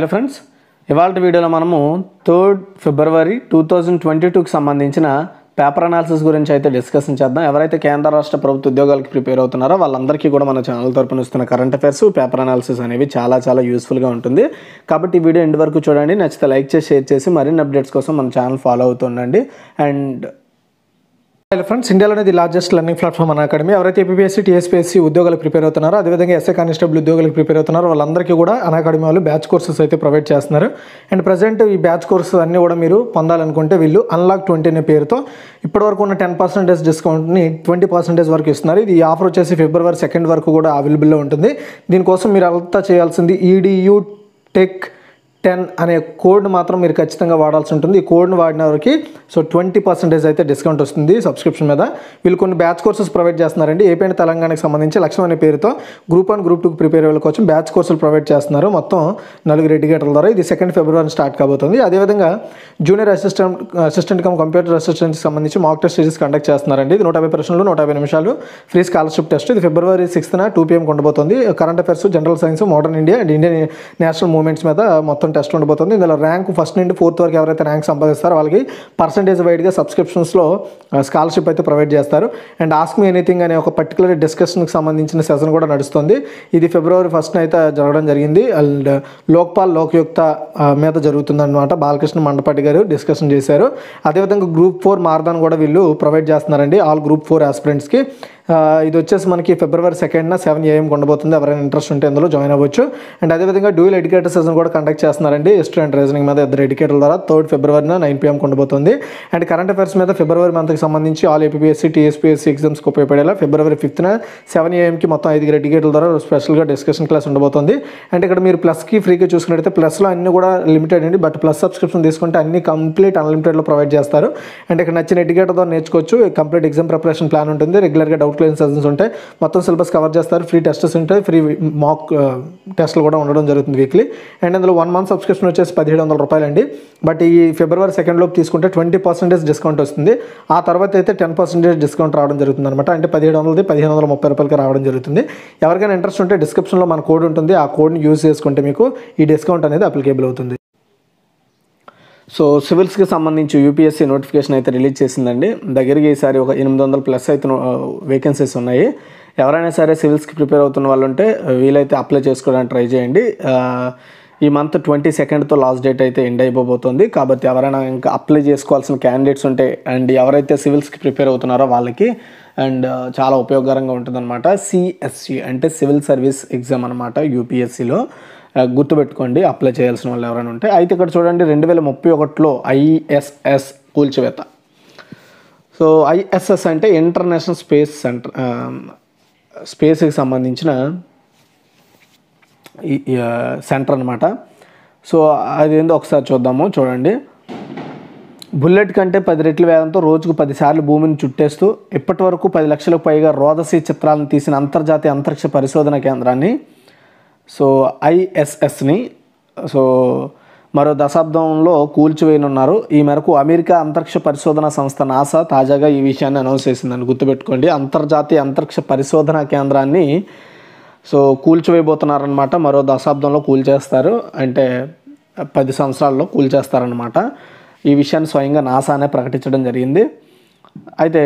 hello friends ఇవాళ వీడియోలో మనము third February two thousand twenty టూకి సంబంధించిన పేపర్ అనాలిసిస్ గురించి అయితే డిస్కషన్ చేద్దాం ఎవరైతే కేంద్ర రాష్ట్ర ప్రభుత్వ ఉద్యోగాలకు ప్రిపేర్ అవుతున్నారో వాళ్ళందరికీ కూడా మన ఛానల్ తరపున ఇస్తున్న కరెంట్ అఫైర్స్ పేపర్ అనాలిసిస్ అనేవి చాలా చాలా యూస్ఫుల్గా ఉంటుంది కాబట్టి ఈ వీడియో ఎండ్ వరకు చూడండి నచ్చితే లైక్ చేసి షేర్ చేసి మరిన్ని అప్డేట్స్ కోసం మన ఛానల్ ఫాలో అవుతుండండి అండ్ హలో ఫ్రెండ్స్ ఇండియాలో అనేది largest learning platform Unacademy ఎవరైతే ఏపీఎస్సీ టీఎస్పీఎస్సీ ఉద్యోగాలు ప్రిపేర్ అవుతున్నారో అదేవిధంగా ఎస్ఏ కానిస్టేబుల్ ఉద్యోగాలకు ప్రిపేర్ అవుతున్నారో వాళ్ళందరికీ కూడా అన్ అకాడమీ వాళ్ళు బ్యాచ్ కోర్సెస్ అయితే ప్రొవైడ్ చేస్తున్నారు అండ్ ప్రజెంట్ ఈ బ్యాచ్ కోర్సెస్ అన్నీ కూడా మీరు పొందాలనుకుంటే వీళ్ళు అన్లాక్ ట్వంటీ అనే పేరుతో ఇప్పటివరకు ఉన్న టెన్ పర్సెంటేజ్ డిస్కౌంట్ని ట్వంటీ పర్సెంటేజ్ వరకు ఇస్తున్నారు ఇది ఆఫర్ వచ్చేసి ఫిబ్రవరి సెకండ్ వరకు కూడా అవైలబుల్లో ఉంటుంది దీనికోసం మీరు అంతా చేయాల్సింది ఈడియూ e టెక్ టెన్ అనే కోడ్ మాత్రం మీరు ఖచ్చితంగా వాడాల్సి ఉంటుంది ఈ కోడ్ని వాడిన వారికి సో ట్వంటీ పర్సెంటేజ్ అయితే డిస్కౌంట్ వస్తుంది సబ్స్క్రిప్షన్ మీద వీళ్ళు కొన్ని బ్యాచ్ కోర్సెస్ ప్రొవైడ్ చేస్తున్నారండి ఏపీ అండ్ తెలంగాణకు సంబంధించి లక్ష్యం అనే పేరుతో గ్రూప్ వన్ గ్రూప్ టూకి ప్రిపేర్ వాళ్ళ కోసం బ్యాచ్ కోర్సులు ప్రొవైడ్ చేస్తున్నారు మొత్తం నలుగురు ఎడ్యుకేటర్ల ద్వారా ఇది సెకండ్ ఫిబ్రవరి స్టార్ట్ కాబోతుంది అదేవిధంగా junior assistant assistant cum computer అసిస్టెంట్కి సంబంధించి మాక్ టెస్ట్ సిరీస్ కండక్ట్ చేస్తున్నారండి ఇది నూట ప్రశ్నలు నూట నిమిషాలు ఫ్రీ స్కాలర్షిప్ టెస్ట్ ఇది ఫిబ్రవరి సిక్స్త్న టూ పీఎం కొండబోతుంది current affairs general science modern India and Indian national movements మీద మొత్తం మొత్తం టెస్ట్ ఉండబోతుంది ఇందులో ర్యాంక్ ఫస్ట్ నుండి ఫోర్త్ వరకు ఎవరైతే ర్యాంక్ సంపాదిస్తారో వాళ్ళకి పర్సంటేజ్ వైడ్గా సబ్స్క్రిప్షన్స్లో స్కాలర్షిప్ అయితే ప్రొవైడ్ చేస్తారు అండ్ ఆస్క్ మీ ఎనీథింగ్ అనే ఒక పర్టికులర్ డిస్కషన్కి సంబంధించిన సెషన్ కూడా నడుస్తుంది ఇది ఫిబ్రవరి ఫస్ట్ అయితే జరగడం జరిగింది అండ్ uh, లోక్పాల్ లోక్యుక్త మీద అనమాట బాలకృష్ణ మండపాటి గారు డిస్కషన్ చేశారు అదేవిధంగా గ్రూప్ ఫోర్ మార్దాన్ కూడా వీళ్ళు ప్రొవైడ్ చేస్తున్నారండి ఆల్ గ్రూప్ ఫోర్ ఆస్పిరెంట్స్కి ఇది వచ్చేసి మనకి ఫిబ్రవరి సెకండ్న సెవెన్ ఏఎం ఉండబోతుంది ఎవరైనా ఇంట్రెస్ట్ ఉంటే ఇందులో జాయిన్ అవ్వచ్చు అండ్ అదేవిధంగా డ్యూల్ ఎడ్యుకేటర్ సెషన్ కూడా కండక్ట్ చేస్తున్నారండి హిస్టరీ అండ్ రీజనింగ్ మీద ఇద్దరు ఎడ్యుకేటర్ల ద్వారా థర్డ్ ఫిబ్రవరిన నైన్ పిఎంకి ఉండబోతుంది అండ్ కరెంట్ అఫైర్స్ మీద ఫిబ్రవరి మంత్కి సంబంధించి ఆల్ ఏపీఎస్సీ టీఎస్పీఎస్సీ ఎగ్జామ్స్కి ఉపయోగపడేలా ఫిబ్రవరి ఫిఫ్త్న సెవెన్ ఏఎంకి మొత్తం ఐదుగురు ఎడ్యుకేటర్ల ద్వారా స్పెషల్గా డిస్కషన్ క్లాస్ ఉండబోతుంది అండ్ ఇక్కడ మీరు ప్లస్కి ఫ్రీగా చూసుకున్నట్టయితే ప్లస్లో అన్ని కూడా లిమిటెడ్ అండి బట్ ప్లస్ సబ్స్క్రిప్షన్ తీసుకుంటే అన్ని కంప్లీట్ అన్లిమిటెడ్లో ప్రొవైడ్ చేస్తారు అండ్ ఇక్కడ నచ్చిన ఎడ్యుకేటర్ ద్వారా నేర్చుకోవచ్చు కంప్లీట్ ఎగ్జామ్ ప్రిపరేషన్ ప్లాన్ ఉంటుంది రెగ్యులర్గా డౌట్ అవుట్లైన్ సెషన్స్ ఉంటాయి మొత్తం సిలబస్ కవర్ చేస్తారు ఫ్రీ టెస్ట్స్ ఉంటాయి ఫ్రీ మాక్ టెస్ట్లు కూడా ఉండడం జరుగుతుంది వీక్లీ అండ్ అందులో వన్ మంత్ సబ్స్క్రిప్షన్ వచ్చేసి పదిహేడు వందల రూపాయలండి బట్ ఈ ఫిబ్రవరి సెకండ్ లోపు తీసుకుంటే ట్వంటీ పర్సెంటేజ్ డిస్కౌంట్ వస్తుంది ఆ తర్వాత అయితే టెన్ పర్సెంటేజ్ డిస్కౌంట్ రావడం జరుగుతుంది అనమాట అంటే పదిహేడు వందలది పదిహేను వందల ముప్పై రూపాయలకి రావడం జరుగుతుంది ఎవరికైనా ఇంట్రెస్ట్ ఉంటే డిస్క్రిప్షన్లో మన కోడ్ ఉంటుంది ఆ కోడ్ని యూజ్ చేసుకుంటే మీకు ఈ డిస్కౌంట్ అనేది అప్లికేబుల్ అవుతుంది సో సివిల్స్కి సంబంధించి యూపీఎస్సీ నోటిఫికేషన్ అయితే రిలీజ్ చేసిందండి దగ్గరికి ఈసారి ఒక ఎనిమిది వందల ప్లస్ అయితే వేకెన్సీస్ ఉన్నాయి ఎవరైనా సరే సివిల్స్కి ప్రిపేర్ అవుతున్న వాళ్ళు ఉంటే వీలైతే అప్లై చేసుకోవడానికి ట్రై చేయండి ఈ మంత్ ట్వంటీ సెకండ్తో లాస్ట్ డేట్ అయితే ఎండ్ అయిపోబోతుంది కాబట్టి ఎవరైనా ఇంకా అప్లై చేసుకోవాల్సిన క్యాండిడేట్స్ ఉంటే అండ్ ఎవరైతే సివిల్స్కి ప్రిపేర్ అవుతున్నారో వాళ్ళకి అండ్ చాలా ఉపయోగకరంగా ఉంటుందన్నమాట సిఎస్సి అంటే సివిల్ సర్వీస్ ఎగ్జామ్ అనమాట యూపీఎస్సిలో గుర్తుపెట్టుకోండి అప్లై చేయాల్సిన వాళ్ళు ఎవరైనా ఉంటే అయితే ఇక్కడ చూడండి రెండు వేల ముప్పై ఒకటిలో ఐఎస్ఎస్ కూల్చివేత సో ఐఎస్ఎస్ అంటే ఇంటర్నేషనల్ స్పేస్ సెంటర్ స్పేస్కి సంబంధించిన సెంటర్ అనమాట సో అది ఏంటో ఒకసారి చూద్దాము చూడండి బుల్లెట్ కంటే పది రెట్ల వేగంతో రోజుకు పదిసార్లు భూమిని చుట్టేస్తూ ఇప్పటి వరకు పది లక్షలకు పైగా రోదసి చిత్రాలను తీసిన అంతర్జాతీయ అంతరిక్ష పరిశోధన కేంద్రాన్ని సో ఐఎస్ఎస్ని సో మరో దశాబ్దంలో కూల్చివేయనున్నారు ఈ మేరకు అమెరికా అంతరిక్ష పరిశోధన సంస్థ నాసా తాజాగా ఈ విషయాన్ని అనౌన్స్ చేసిందని గుర్తుపెట్టుకోండి అంతర్జాతీయ అంతరిక్ష పరిశోధన కేంద్రాన్ని సో కూల్చివేయబోతున్నారనమాట మరో దశాబ్దంలో కూల్చేస్తారు అంటే పది సంవత్సరాల్లో కూల్చేస్తారనమాట ఈ విషయాన్ని స్వయంగా నాసానే ప్రకటించడం జరిగింది అయితే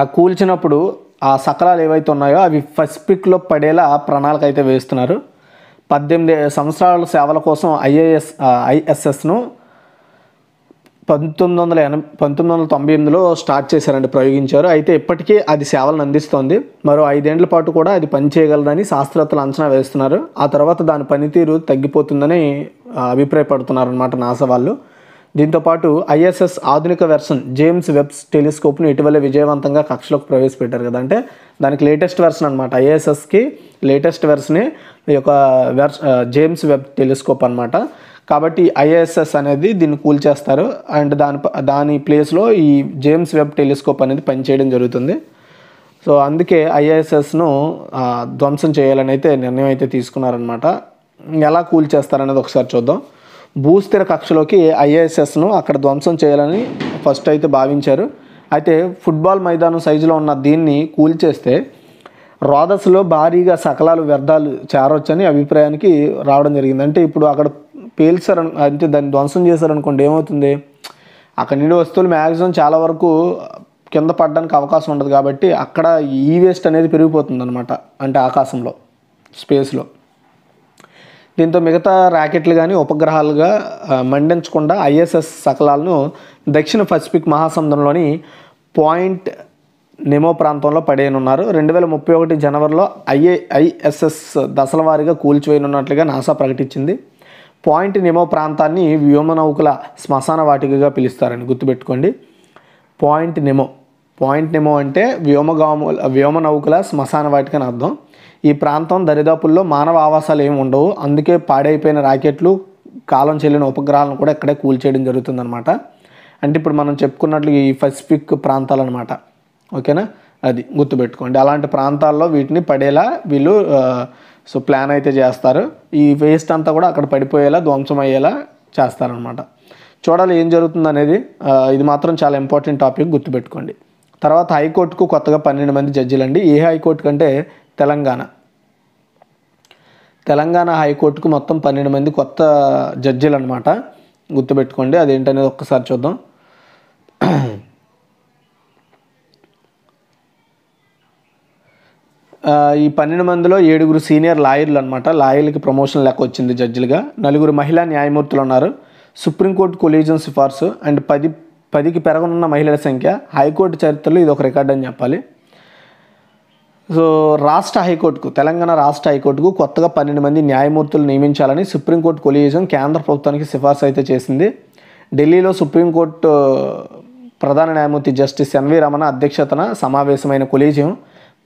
ఆ కూల్చినప్పుడు ఆ సకలాలు ఏవైతే ఉన్నాయో అవి ఫస్ట్ పిక్లో పడేలా ప్రణాళిక అయితే వేస్తున్నారు పద్దెనిమిది సంవత్సరాల సేవల కోసం ఐఏఎస్ ఐఎస్ఎస్ను పంతొమ్మిది వందల ఎన పంతొమ్మిది వందల తొంభై ఎనిమిదిలో స్టార్ట్ చేశారండి ప్రయోగించారు అయితే ఇప్పటికీ అది సేవలను అందిస్తోంది మరో ఐదేండ్ల పాటు కూడా అది పనిచేయగలదని శాస్త్రవేత్తలు అంచనా వేస్తున్నారు ఆ తర్వాత దాని పనితీరు తగ్గిపోతుందని అభిప్రాయపడుతున్నారు అనమాట నాసా వాళ్ళు దీంతోపాటు ఐఎస్ఎస్ ఆధునిక వెర్షన్ జేమ్స్ వెబ్స్ టెలిస్కోప్ను ఇటీవల విజయవంతంగా కక్షలోకి ప్రవేశపెట్టారు కదా అంటే దానికి లేటెస్ట్ వెర్షన్ అనమాట ఐఎస్ఎస్కి లేటెస్ట్ వెర్షనే ఈ యొక్క వెర్స్ జేమ్స్ వెబ్ టెలిస్కోప్ అనమాట కాబట్టి ఐఏఎస్ఎస్ అనేది దీన్ని కూల్ చేస్తారు అండ్ దాని దాని ప్లేస్లో ఈ జేమ్స్ వెబ్ టెలిస్కోప్ అనేది పనిచేయడం జరుగుతుంది సో అందుకే ఐఏఎస్ఎస్ను ధ్వంసం చేయాలని అయితే నిర్ణయం అయితే తీసుకున్నారనమాట ఎలా కూల్ చేస్తారనేది ఒకసారి చూద్దాం భూస్థిర కక్షలోకి ఐఏఎస్ఎస్ను అక్కడ ధ్వంసం చేయాలని ఫస్ట్ అయితే భావించారు అయితే ఫుట్బాల్ మైదానం సైజులో ఉన్న దీన్ని కూల్చేస్తే రోదస్లో భారీగా సకలాలు వ్యర్థాలు చేరవచ్చని అభిప్రాయానికి రావడం జరిగింది అంటే ఇప్పుడు అక్కడ పేల్చారు అంటే దాన్ని ధ్వంసం చేశారనుకోండి ఏమవుతుంది అక్కడ నుండి వస్తువులు మ్యాక్సిమం చాలా వరకు కింద పడడానికి అవకాశం ఉండదు కాబట్టి అక్కడ ఈ వేస్ట్ అనేది పెరిగిపోతుంది అనమాట అంటే ఆకాశంలో స్పేస్లో దీంతో మిగతా ర్యాకెట్లు కానీ ఉపగ్రహాలుగా మండించకుండా ఐఎస్ఎస్ సకలాలను దక్షిణ పసిఫిక్ మహాసముద్రంలోని పాయింట్ నెమో ప్రాంతంలో పడేయనున్నారు రెండు వేల ముప్పై ఒకటి జనవరిలో ఐఏ ఐఎస్ఎస్ దశల వారీగా కూల్చివేయనున్నట్లుగా నాసా ప్రకటించింది పాయింట్ నెమో ప్రాంతాన్ని వ్యోమనౌకల శ్మశాన వాటికగా పిలుస్తారని గుర్తుపెట్టుకోండి పాయింట్ నెమో పాయింట్ నెమో అంటే వ్యోమగాముల వ్యోమనౌకల శ్మశాన వాటికని అర్థం ఈ ప్రాంతం దరిదాపుల్లో మానవ ఆవాసాలు ఏమి ఉండవు అందుకే పాడైపోయిన రాకెట్లు కాలం చెల్లిన ఉపగ్రహాలను కూడా ఇక్కడే కూల్చేయడం జరుగుతుందనమాట అంటే ఇప్పుడు మనం చెప్పుకున్నట్లు ఈ పసిఫిక్ ప్రాంతాలు అనమాట ఓకేనా అది గుర్తుపెట్టుకోండి అలాంటి ప్రాంతాల్లో వీటిని పడేలా వీళ్ళు సో ప్లాన్ అయితే చేస్తారు ఈ వేస్ట్ అంతా కూడా అక్కడ పడిపోయేలా ధ్వంసం అయ్యేలా చేస్తారనమాట చూడాలి ఏం జరుగుతుంది అనేది ఇది మాత్రం చాలా ఇంపార్టెంట్ టాపిక్ గుర్తుపెట్టుకోండి తర్వాత హైకోర్టుకు కొత్తగా పన్నెండు మంది జడ్జిలు అండి ఏ హైకోర్టు కంటే తెలంగాణ తెలంగాణ హైకోర్టుకు మొత్తం పన్నెండు మంది కొత్త జడ్జీలు అనమాట గుర్తుపెట్టుకోండి అదేంటనేది ఒక్కసారి చూద్దాం ఈ పన్నెండు మందిలో ఏడుగురు సీనియర్ లాయర్లు అనమాట లాయర్లకి ప్రమోషన్ లెక్క వచ్చింది జడ్జిలుగా నలుగురు మహిళా న్యాయమూర్తులు ఉన్నారు సుప్రీంకోర్టు కొలీజన్ సిఫార్సు అండ్ పది పదికి పెరగనున్న మహిళల సంఖ్య హైకోర్టు చరిత్రలో ఇది ఒక రికార్డ్ అని చెప్పాలి సో రాష్ట్ర హైకోర్టుకు తెలంగాణ రాష్ట్ర హైకోర్టుకు కొత్తగా పన్నెండు మంది న్యాయమూర్తులు నియమించాలని సుప్రీంకోర్టు కొలియేజం కేంద్ర ప్రభుత్వానికి సిఫార్సు అయితే చేసింది ఢిల్లీలో సుప్రీంకోర్టు ప్రధాన న్యాయమూర్తి జస్టిస్ ఎన్వి రమణ అధ్యక్షతన సమావేశమైన కొలీజియం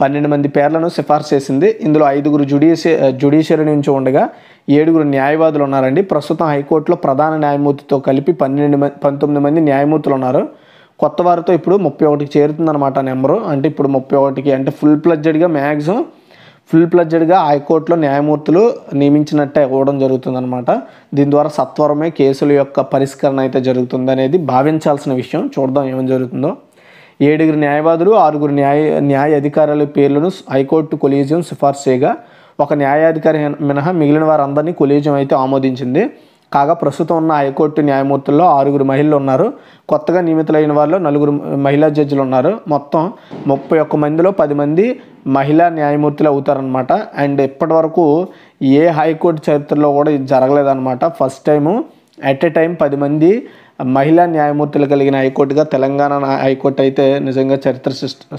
పన్నెండు మంది పేర్లను సిఫార్సు చేసింది ఇందులో ఐదుగురు జుడిషి జుడిషియరీ నుంచి ఉండగా ఏడుగురు న్యాయవాదులు ఉన్నారండి ప్రస్తుతం హైకోర్టులో ప్రధాన న్యాయమూర్తితో కలిపి పన్నెండు మంది పంతొమ్మిది మంది న్యాయమూర్తులు ఉన్నారు కొత్త వారితో ఇప్పుడు ముప్పై ఒకటికి ఆ నెంబరు అంటే ఇప్పుడు ముప్పై ఒకటికి అంటే ఫుల్ ప్లడ్జెడ్గా మ్యాక్సిమం ఫుల్ ప్లడ్జెడ్గా హైకోర్టులో న్యాయమూర్తులు నియమించినట్టే ఇవ్వడం అనమాట దీని ద్వారా సత్వరమే కేసుల యొక్క పరిష్కరణ అయితే జరుగుతుంది అనేది భావించాల్సిన విషయం చూడదాం ఏమని జరుగుతుందో ఏడుగురు న్యాయవాదులు ఆరుగురు న్యాయ న్యాయ అధికారుల పేర్లను హైకోర్టు కొలీజియం సిఫార్సు చేయగా ఒక న్యాయాధికారి మినహా మిగిలిన వారందరినీ కొలీజియం అయితే ఆమోదించింది కాగా ప్రస్తుతం ఉన్న హైకోర్టు న్యాయమూర్తుల్లో ఆరుగురు మహిళలు ఉన్నారు కొత్తగా నియమితులైన వారిలో నలుగురు మహిళా జడ్జిలు ఉన్నారు మొత్తం ముప్పై ఒక్క మందిలో పది మంది మహిళా న్యాయమూర్తులు అవుతారనమాట అండ్ ఇప్పటివరకు ఏ హైకోర్టు చరిత్రలో కూడా ఇది జరగలేదన్నమాట first time at a time పది మంది మహిళా న్యాయమూర్తులు కలిగిన హైకోర్టుగా తెలంగాణ హైకోర్టు అయితే నిజంగా చరిత్ర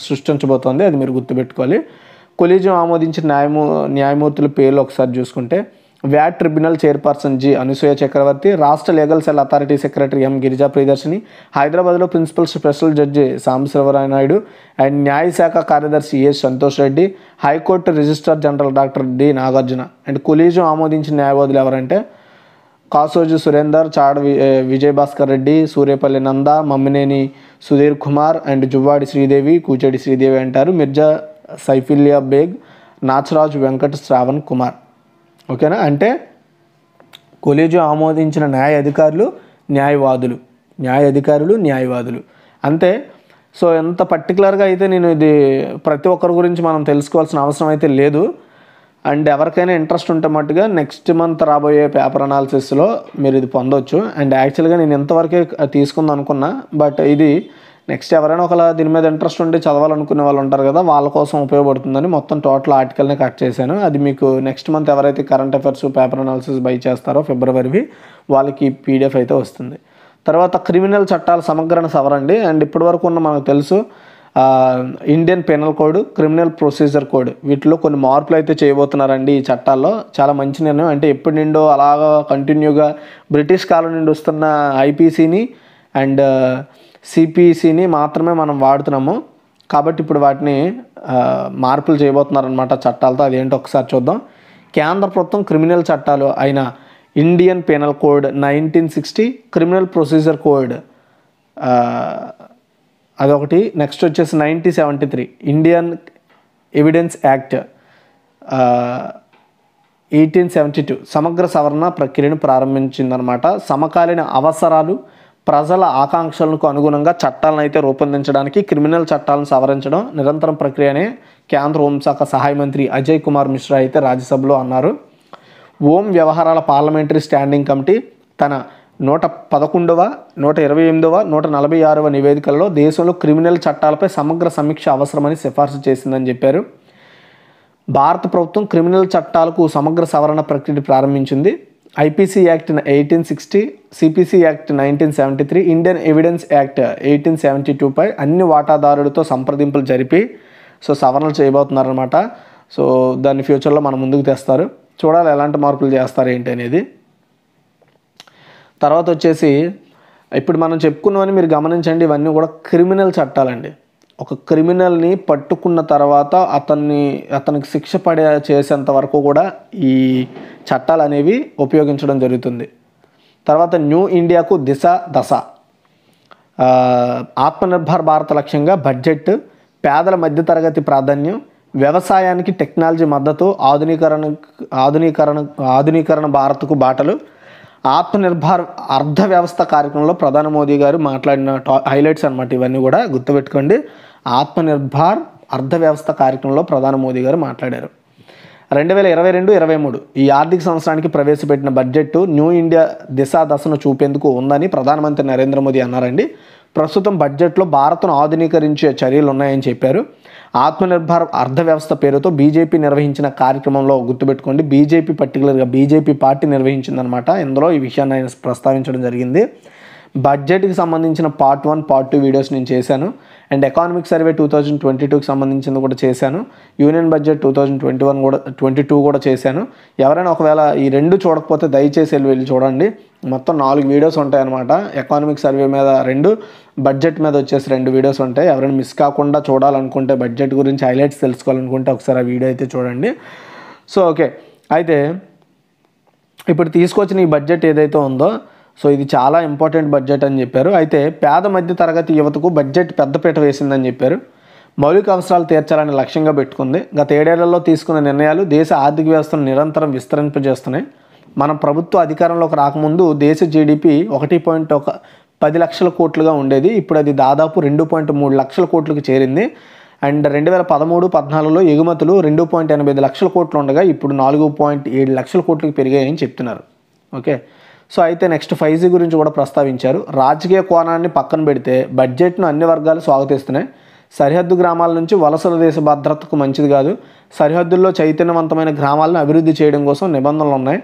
సృష్టించబోతోంది అది మీరు గుర్తుపెట్టుకోవాలి కొలీజం ఆమోదించిన న్యాయమూ న్యాయమూర్తుల పేర్లు ఒకసారి చూసుకుంటే VAT tribunal chairperson G Anasuya Chakravarthy రాష్ట్ర legal cell authority secretary M Girija Priyadarshini హైదరాబాద్లో principal special judge Sambasivaraya Naidu and న్యాయశాఖ కార్యదర్శి ఏ సంతోష్ రెడ్డి హైకోర్టు registrar general doctor D Nagarjuna and కులీజు ఆమోదించిన న్యాయవాదులు ఎవరంటే కాసోజు సురేందర్ చాడ విజయభాస్కర్ రెడ్డి సూర్యపల్లి నంద మమ్మినేని సుధీర్ కుమార్ అండ్ జువ్వాడి శ్రీదేవి కూచేడి శ్రీదేవి అంటారు మిర్జా సైఫిలియా బేగ్ నాచరాజ్ వెంకట శ్రావణ్ కుమార్ ఓకేనా అంటే కొలీజు ఆమోదించిన న్యాయ అధికారులు న్యాయవాదులు న్యాయ అధికారులు న్యాయవాదులు అంతే సో ఎంత పర్టికులర్గా అయితే నేను ఇది ప్రతి ఒక్కరి గురించి మనం తెలుసుకోవాల్సిన అవసరం అయితే లేదు అండ్ ఎవరికైనా ఇంట్రెస్ట్ ఉంటే మట్టుగా నెక్స్ట్ మంత్ రాబోయే పేపర్ అనాలిసిస్లో మీరు ఇది పొందవచ్చు అండ్ యాక్చువల్గా నేను ఇంతవరకే తీసుకుందాం అనుకున్నా బట్ ఇది నెక్స్ట్ ఎవరైనా ఒకలా దీని మీద ఇంట్రెస్ట్ ఉండి చదవాలనుకునే వాళ్ళు ఉంటారు కదా వాళ్ళ కోసం ఉపయోగపడుతుందని మొత్తం టోటల్ ఆర్టికల్ని కట్ చేశాను అది మీకు నెక్స్ట్ మంత్ ఎవరైతే current affairs paper analysis buy చేస్తారో ఫిబ్రవరివి వాళ్ళకి పీడిఎఫ్ అయితే వస్తుంది తర్వాత క్రిమినల్ చట్టాల సమగ్రణ సవరండి అండ్ ఇప్పటివరకు ఉన్న మనకు తెలుసు Indian penal code criminal procedure code వీటిలో కొన్ని మార్పులు అయితే చేయబోతున్నారండి ఈ చట్టాల్లో చాలా మంచి నిర్ణయం అంటే ఎప్పటి నిండో అలాగా కంటిన్యూగా బ్రిటిష్ కాలం నుండి వస్తున్న ఐపీసీని అండ్ సిపిసిని మాత్రమే మనం వాడుతున్నాము కాబట్టి ఇప్పుడు వాటిని మార్పులు చేయబోతున్నారనమాట చట్టాలతో అదేంటో ఒకసారి చూద్దాం కేంద్ర ప్రభుత్వం క్రిమినల్ చట్టాలు అయిన Indian penal code nineteen sixty criminal procedure code అదొకటి నెక్స్ట్ వచ్చేసి ninety seventy three Indian evidence act eighteen seventy two సమగ్ర సవరణ ప్రక్రియను ప్రారంభించిందనమాట సమకాలీన అవసరాలు ప్రజల ఆకాంక్షలకు అనుగుణంగా చట్టాలను అయితే రూపొందించడానికి క్రిమినల్ చట్టాలను సవరించడం నిరంతరం ప్రక్రియ అని కేంద్ర హోంశాఖ సహాయ మంత్రి అజయ్ కుమార్ మిశ్రా అయితే రాజ్యసభలో అన్నారు ఓం వ్యవహారాల పార్లమెంటరీ స్టాండింగ్ కమిటీ తన నూట పదకొండవ నూట ఇరవై ఎనిమిదవ నూట నలభై ఆరవ నివేదికల్లో దేశంలో క్రిమినల్ చట్టాలపై సమగ్ర సమీక్ష అవసరమని సిఫార్సు చేసిందని చెప్పారు భారత ప్రభుత్వం క్రిమినల్ చట్టాలకు సమగ్ర సవరణ ప్రక్రియ ప్రారంభించింది IPC act eighteen sixty CPC act nineteen seventy three Indian evidence act eighteen seventy టూపై అన్ని వాటాదారులతో సంప్రదింపులు జరిపి సో సవరణలు చేయబోతున్నారనమాట సో దాన్ని ఫ్యూచర్లో మనం ముందుకు తెస్తారు చూడాలి ఎలాంటి మార్పులు చేస్తారు ఏంటి అనేది తర్వాత వచ్చేసి ఇప్పుడు మనం చెప్పుకున్నామని మీరు గమనించండి ఇవన్నీ కూడా క్రిమినల్ చట్టాలండి ఒక క్రిమినల్ని పట్టుకున్న తర్వాత అతన్ని అతనికి శిక్ష పడే చేసేంత వరకు కూడా ఈ చట్టాలు అనేవి ఉపయోగించడం జరుగుతుంది తర్వాత న్యూ ఇండియాకు దిశ దశ ఆత్మనిర్భర్ భారత లక్ష్యంగా బడ్జెట్ పేదల మధ్యతరగతి ప్రాధాన్యం వ్యవసాయానికి టెక్నాలజీ మద్దతు ఆధునీకరణ ఆధునీకరణ ఆధునీకరణ భారత్కు బాటలు ఆత్మనిర్భర్ అర్థ వ్యవస్థ కార్యక్రమంలో ప్రధాని మోదీ గారు మాట్లాడిన హైలైట్స్ అనమాట ఇవన్నీ కూడా గుర్తుపెట్టుకోండి ఆత్మనిర్భర్ అర్థ వ్యవస్థ కార్యక్రమంలో ప్రధాని మోదీ గారు మాట్లాడారు రెండు వేల ఇరవై రెండు ఇరవై మూడు ఈ ఆర్థిక సంవత్సరానికి ప్రవేశపెట్టిన బడ్జెట్ న్యూ ఇండియా దిశా దశను చూపేందుకు ఉందని ప్రధానమంత్రి నరేంద్ర మోదీ అన్నారండి ప్రస్తుతం బడ్జెట్లో భారత్ను ఆధునీకరించే చర్యలు ఉన్నాయని చెప్పారు ఆత్మనిర్భర్ అర్థ వ్యవస్థ పేరుతో బీజేపీ నిర్వహించిన కార్యక్రమంలో గుర్తుపెట్టుకోండి బీజేపీ పర్టికులర్గా బీజేపీ పార్టీ నిర్వహించిందనమాట ఇందులో ఈ విషయాన్ని ఆయన ప్రస్తావించడం జరిగింది బడ్జెట్కి సంబంధించిన part one part two videos నేను చేశాను and economic survey two thousand twenty టూకి సంబంధించింది కూడా చేశాను union budget two thousand twenty one కూడా ట్వంటీ టూ కూడా చేశాను ఎవరైనా ఒకవేళ ఈ రెండు చూడకపోతే దయచేసి వెళ్ళి వెళ్ళి చూడండి మొత్తం నాలుగు వీడియోస్ ఉంటాయన్నమాట ఎకానమిక్ సర్వే మీద రెండు బడ్జెట్ మీద వచ్చేసి రెండు వీడియోస్ ఉంటాయి ఎవరైనా మిస్ కాకుండా చూడాలనుకుంటే బడ్జెట్ గురించి హైలైట్స్ తెలుసుకోవాలనుకుంటే ఒకసారి ఆ వీడియో అయితే చూడండి సో ఓకే అయితే ఇప్పుడు తీసుకొచ్చిన ఈ బడ్జెట్ ఏదైతే ఉందో సో ఇది చాలా ఇంపార్టెంట్ బడ్జెట్ అని చెప్పారు అయితే పేద మధ్య తరగతి యువతకు బడ్జెట్ పెద్దపీట వేసిందని చెప్పారు మౌలిక అవసరాలు తీర్చాలని లక్ష్యంగా పెట్టుకుంది గత ఏడేళ్లలో తీసుకున్న నిర్ణయాలు దేశ ఆర్థిక వ్యవస్థను నిరంతరం విస్తరింపజేస్తున్నాయి మన ప్రభుత్వ అధికారంలోకి రాకముందు దేశ జీడిపి ఒకటి పాయింట్ ఒక పది లక్షల కోట్లుగా ఉండేది ఇప్పుడు అది దాదాపు రెండు పాయింట్ మూడు లక్షల కోట్లకు చేరింది అండ్ రెండు వేల పదమూడు పద్నాలుగులో ఎగుమతులు రెండు పాయింట్ ఎనభై ఐదు లక్షల కోట్లు ఉండగా ఇప్పుడు నాలుగు పాయింట్ ఏడు లక్షల కోట్లకు పెరిగాయని చెప్తున్నారు ఓకే సో అయితే నెక్స్ట్ ఫైవ్ జీ గురించి కూడా ప్రస్తావించారు రాజకీయ కోణాన్ని పక్కన పెడితే బడ్జెట్ను అన్ని వర్గాలు స్వాగతిస్తున్నాయి సరిహద్దు గ్రామాల నుంచి వలసల దేశ భద్రతకు మంచిది కాదు సరిహద్దుల్లో చైతన్యవంతమైన గ్రామాలను అభివృద్ధి చేయడం కోసం నిబంధనలు ఉన్నాయి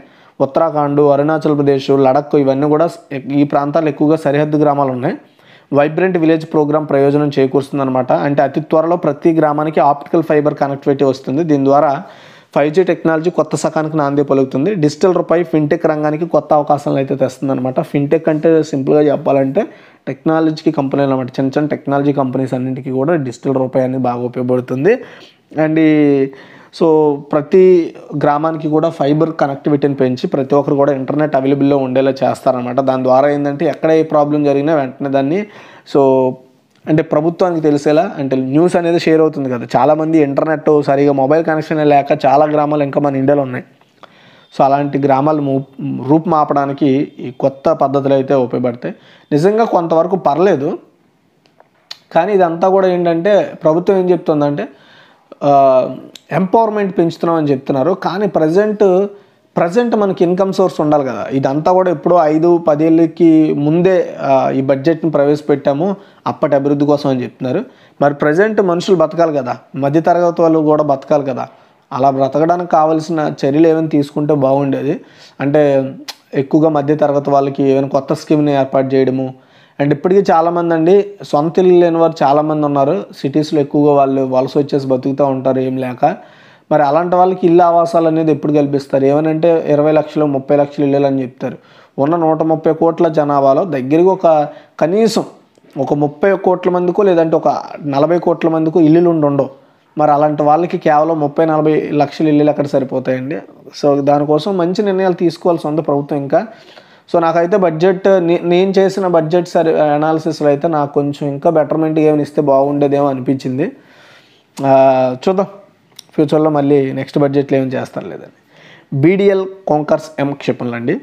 ఉత్తరాఖండ్ అరుణాచల్ ప్రదేశ్ లడక్ ఇవన్నీ కూడా ఈ ప్రాంతాలు ఎక్కువగా సరిహద్దు గ్రామాలు ఉన్నాయి వైబ్రెంట్ విలేజ్ ప్రోగ్రామ్ ప్రయోజనం అనమాట అంటే అతి త్వరలో ప్రతి గ్రామానికి ఆప్టికల్ ఫైబర్ కనెక్టివిటీ వస్తుంది దీని ద్వారా ఫైవ్ జీ టెక్నాలజీ కొత్త సకానికి నాంది పలుకుతుంది డిజిటల్ రూపాయి ఫిన్టెక్ రంగానికి కొత్త అవకాశాలను అయితే తెస్తుంది అనమాట ఫిన్టెక్ అంటే సింపుల్గా చెప్పాలంటే టెక్నాలజీకి కంపెనీలు అనమాట చిన్న చిన్న టెక్నాలజీ కంపెనీస్ అన్నింటికి కూడా డిజిటల్ రూపాయి అనేది బాగా ఉపయోగపడుతుంది అండ్ సో ప్రతి గ్రామానికి కూడా ఫైబర్ కనెక్టివిటీని పెంచి ప్రతి ఒక్కరు కూడా ఇంటర్నెట్ అవైలబుల్లో ఉండేలా చేస్తారనమాట దాని ద్వారా ఏంటంటే ఎక్కడ ఏ ప్రాబ్లం జరిగినా వెంటనే దాన్ని సో అంటే ప్రభుత్వానికి తెలిసేలా అంటే న్యూస్ అనేది షేర్ అవుతుంది కదా చాలామంది ఇంటర్నెట్ సరిగా మొబైల్ కనెక్షన్ లేక చాలా గ్రామాలు ఇంకా మన ఇండియాలో ఉన్నాయి సో అలాంటి గ్రామాలు మూ రూపుమాపడానికి ఈ కొత్త పద్ధతులు అయితే ఉపయోగపడతాయి నిజంగా కొంతవరకు పర్లేదు కానీ ఇదంతా కూడా ఏంటంటే ప్రభుత్వం ఏం చెప్తుందంటే ఎంపవర్మెంట్ పెంచుతున్నామని చెప్తున్నారు కానీ ప్రజెంట్ ప్రజెంట్ మనకి ఇన్కమ్ సోర్స్ ఉండాలి కదా ఇదంతా కూడా ఎప్పుడో ఐదు పదేళ్ళకి ముందే ఈ బడ్జెట్ని ప్రవేశపెట్టాము అప్పటి అభివృద్ధి కోసం అని చెప్తున్నారు మరి ప్రజెంట్ మనుషులు బతకాలి కదా మధ్యతరగతి వాళ్ళు కూడా బతకాలి కదా అలా బ్రతకడానికి కావాల్సిన చర్యలు ఏమైనా తీసుకుంటే బాగుండేది అంటే ఎక్కువగా మధ్యతరగతి వాళ్ళకి ఏమైనా కొత్త స్కీమ్ని ఏర్పాటు చేయడము అండ్ ఇప్పటికీ చాలామంది అండి సొంత ఇల్లు లేని వారు చాలామంది ఉన్నారు సిటీస్లో ఎక్కువగా వాళ్ళు వలస వచ్చేసి బతుకుతూ ఉంటారు ఏం లేక మరి అలాంటి వాళ్ళకి ఇల్లు ఆవాసాలు అనేది ఎప్పుడు కల్పిస్తారు ఏమనంటే ఇరవై లక్షలు ముప్పై లక్షలు ఇల్లు అని చెప్తారు ఉన్న నూట ముప్పై కోట్ల జనాభాలో దగ్గరికి ఒక కనీసం ఒక ముప్పై కోట్ల మందికో లేదంటే ఒక నలభై కోట్ల మందికో ఇల్లులు ఉండవు మరి అలాంటి వాళ్ళకి కేవలం ముప్పై నలభై లక్షల ఇల్లులు అక్కడ సరిపోతాయండి సో దానికోసం మంచి నిర్ణయాలు తీసుకోవాల్సి ఉంది ప్రభుత్వం ఇంకా సో నాకైతే బడ్జెట్ నేను చేసిన బడ్జెట్ సరి అనాలిసిస్లో అయితే నాకు కొంచెం ఇంకా బెటర్మెంట్ ఏమైనా ఇస్తే బాగుండేదేమో అనిపించింది చూద్దాం ఫ్యూచర్లో మళ్ళీ నెక్స్ట్ బడ్జెట్లో ఏం చేస్తారు లేదండి బీడీఎల్ కొంకర్స్ ఎం అండి